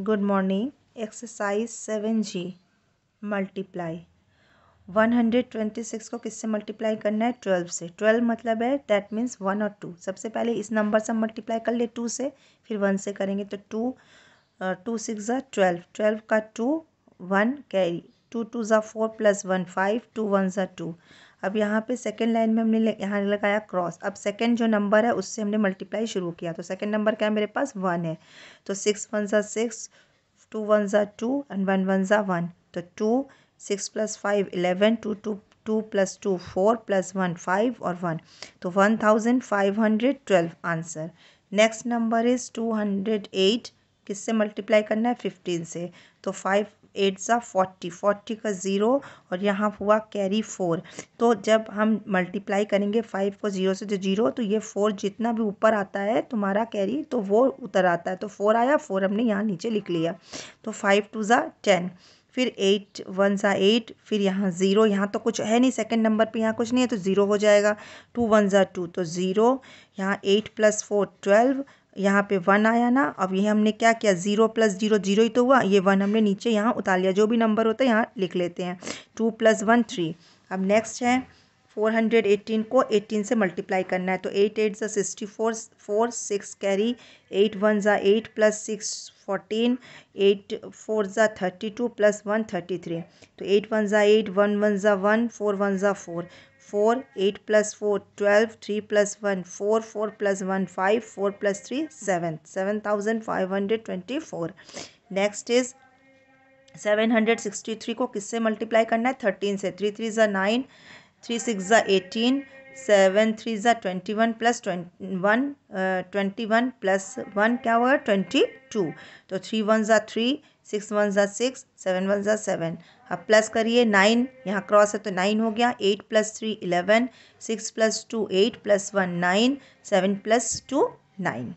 good morning exercise seven G multiply one hundred twenty six को किससे multiply करना है ट्वेल्व से ट्वेल्व मतलब है दैट मीन्स वन और टू सबसे पहले इस नंबर से मल्टीप्लाई कर ले टू से फिर वन से करेंगे तो टू टू सिक्स ज़ा ट्वेल्व ट्वेल्व का two one carry two two ज़ा four plus one five two one ज़ा टू अब यहाँ पे सेकेंड लाइन में हमने यहाँ लगाया क्रॉस अब सेकेंड जो नंबर है उससे हमने मल्टीप्लाई शुरू किया तो सेकेंड नंबर क्या है मेरे पास वन है तो सिक्स वन ज़ा सिक्स टू वन ज़ा टू एंड वन वन ज़ा वन तो two six plus five eleven two two two plus two four plus one five और वन तो one thousand five hundred twelve answer next number is two hundred eight किससे multiply करना है fifteen से तो five eight सा forty forty का zero और यहाँ हुआ कैरी फोर तो जब हम मल्टीप्लाई करेंगे फाइव को ज़ीरो से जो जीरो तो ये फोर जितना भी ऊपर आता है तुम्हारा कैरी तो वो उतर आता है तो फोर आया फोर हमने यहाँ नीचे लिख लिया तो फाइव टू ज़ा टेन फिर एट वन ज़ा एट फिर यहाँ ज़ीरो यहाँ तो कुछ है नहीं सेकंड नंबर पे यहाँ कुछ नहीं है तो ज़ीरो हो जाएगा टू वन ज़ा टू तो ज़ीरो यहाँ एट प्लस फोर ट्वेल्व यहाँ पे वन आया ना अब ये हमने क्या किया जीरो प्लस जीरो जीरो ही तो हुआ ये वन हमने नीचे यहाँ उतार लिया जो भी नंबर होता है यहाँ लिख लेते हैं टू प्लस वन थ्री अब नेक्स्ट है फोर हंड्रेड एटीन को एटीन से मल्टीप्लाई करना है तो एट एट ज़ा sixty four four six carry eight one ज़ा eight plus six fourteen eight four ज़ा thirty two plus one thirty three तो एट वन ज़ा एट वन वन ज़ा वन फोर वन ज़ा four four eight plus four twelve three plus one four four plus one five four plus three seven seven thousand five hundred twenty four next is seven hundred sixty three को किससे multiply करना है thirteen से three three ज़ा nine three six ज़ा eighteen seven three ज़ा twenty one plus one twenty one plus one क्या हुआ ट्वेंटी टू तो थ्री वन ज़ा थ्री सिक्स वन ज़ा सिक्स सेवन वन ज़ा सेवन अब प्लस करिए नाइन यहाँ क्रॉस है तो नाइन हो गया eight plus three eleven six plus two eight plus one nine seven plus two nine